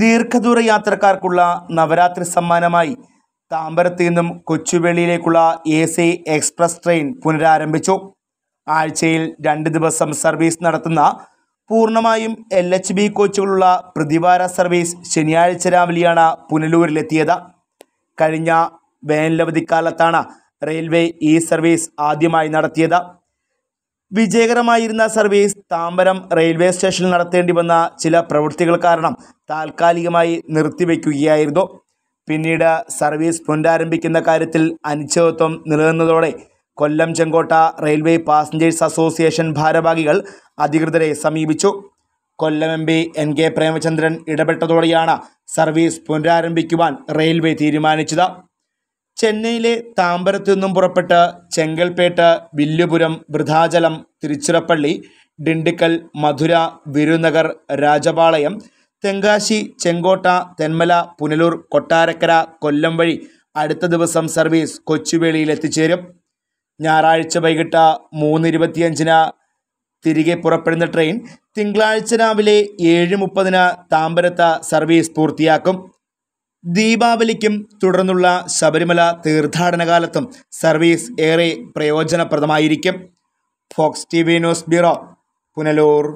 ദീർഘദൂര യാത്രക്കാർക്കുള്ള നവരാത്രി സമ്മാനമായി താമ്പരത്ത് നിന്നും കൊച്ചുവേളിയിലേക്കുള്ള എ സി എക്സ്പ്രസ് ട്രെയിൻ പുനരാരംഭിച്ചു ആഴ്ചയിൽ രണ്ട് ദിവസം സർവീസ് നടത്തുന്ന പൂർണ്ണമായും എൽ എച്ച് ബി കോച്ചുകളുള്ള പ്രതിവാര സർവീസ് ശനിയാഴ്ച രാവിലെയാണ് പുനലൂരിലെത്തിയത് കഴിഞ്ഞ വേനലവധിക്കാലത്താണ് റെയിൽവേ ഈ സർവീസ് ആദ്യമായി നടത്തിയത് വിജയകരമായിരുന്ന സർവീസ് താമ്പരം റെയിൽവേ സ്റ്റേഷനിൽ നടത്തേണ്ടി വന്ന ചില പ്രവൃത്തികൾ കാരണം താൽക്കാലികമായി നിർത്തിവെക്കുകയായിരുന്നു പിന്നീട് സർവീസ് പുനരാരംഭിക്കുന്ന കാര്യത്തിൽ അനിശ്ചിതത്വം നിലനിന്നതോടെ Kollam Chenkotta railway passengers association ഭാരവാഹികൾ അധികൃതരെ സമീപിച്ചു Kollam M P N K Premachandran ഇടപെട്ടതോടെയാണ് സർവീസ് പുനരാരംഭിക്കുവാൻ റെയിൽവേ തീരുമാനിച്ചത് ചെന്നൈയിലെ താമ്പരത്തു നിന്നും പുറപ്പെട്ട് ചെങ്കൽപ്പേട്ട് വില്ലുപുരം വൃദ്ധാചലം തിരുച്ചിറപ്പള്ളി ഡിണ്ടിക്കൽ മധുര വിരുനഗർ രാജപാളയം തെങ്കാശി ചെങ്കോട്ട തെന്മല പുനലൂർ കൊട്ടാരക്കര കൊല്ലം വഴി അടുത്ത ദിവസം സർവീസ് കൊച്ചുവേളിയിൽ എത്തിച്ചേരും ഞായറാഴ്ച വൈകിട്ട് മൂന്ന് ഇരുപത്തിയഞ്ചിന് തിരികെ പുറപ്പെടുന്ന ട്രെയിൻ തിങ്കളാഴ്ച രാവിലെ ഏഴ് മുപ്പതിന് താമ്പരത്ത് സർവീസ് പൂർത്തിയാക്കും ദീപാവലിക്കും തുടർന്നുള്ള ശബരിമല തീർത്ഥാടന കാലത്തും സർവീസ് ഏറെ പ്രയോജനപ്രദമായിരിക്കും Fox T V news bureau Punalur